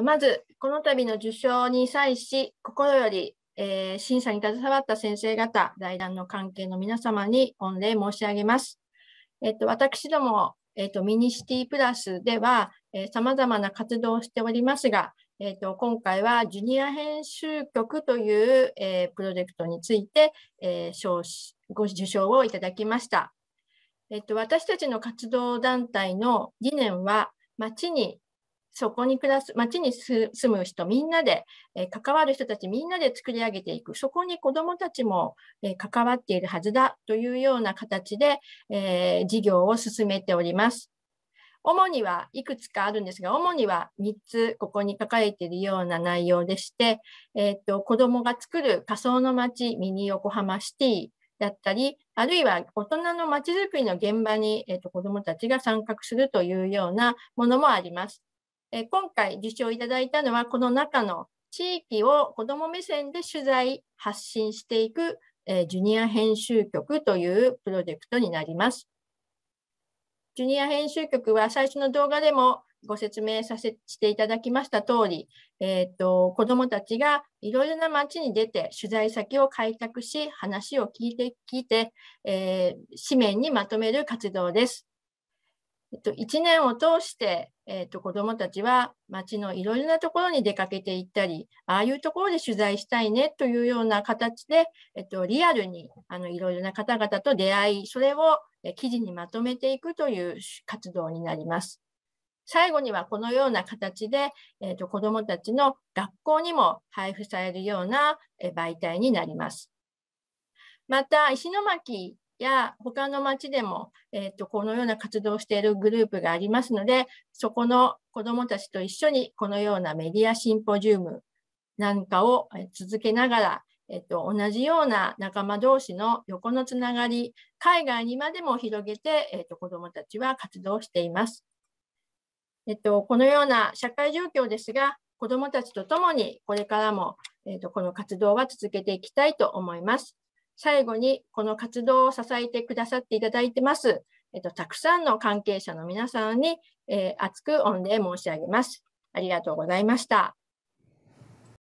まず、この度の受賞に際し、心より、えー、審査に携わった先生方、財団の関係の皆様に御礼申し上げます。えっと、私ども、えっと、ミニシティプラスでは、えま様々な活動をしておりますが、えっと、今回はジュニア編集局という、えー、プロジェクトについて、えー、ご受賞をいただきました。えっと、私たちの活動団体の理念は、町にそこに暮らす、町に住む人みんなで、えー、関わる人たちみんなで作り上げていく、そこに子どもたちも、えー、関わっているはずだというような形で、えー、事業を進めております。主にはいくつかあるんですが、主には3つここに書かれているような内容でして、えー、っと子どもが作る仮想の街ミニ横浜シティだったり、あるいは大人の町づくりの現場に、えー、っと子どもたちが参画するというようなものもあります。え今回受賞いただいたのは、この中の地域を子ども目線で取材、発信していく、えジュニア編集局というプロジェクトになります。ジュニア編集局は最初の動画でもご説明させていただきました通り、えーと、と子どもたちがいろいろな町に出て取材先を開拓し話を聞いて聞いて、えー、紙面にまとめる活動です。えっと、1年を通して、えっと、子どもたちは町のいろいろなところに出かけていったり、ああいうところで取材したいねというような形で、えっと、リアルにあのいろいろな方々と出会い、それを記事にまとめていくという活動になります。最後にはこのような形で、えー、と子どもたちの学校にも配布されるような媒体になります。また石巻や他の町でも、えーと、このような活動をしているグループがありますのでそこの子どもたちと一緒にこのようなメディアシンポジウムなんかを続けながら、えーと、同じような仲間同士の横のつながり海外にまでも広げて、えーと、子どもたちは活動しています。えっ、ー、と、このような社会状況ですが、子どもたちと共にこれからも、えーとこの活動は続けていきたいと思います。最後にこの活動を支えてくださっていただいてます、えっと、たくさんの関係者の皆さんに、えー、厚く御礼申し上げます。ありがとうございました。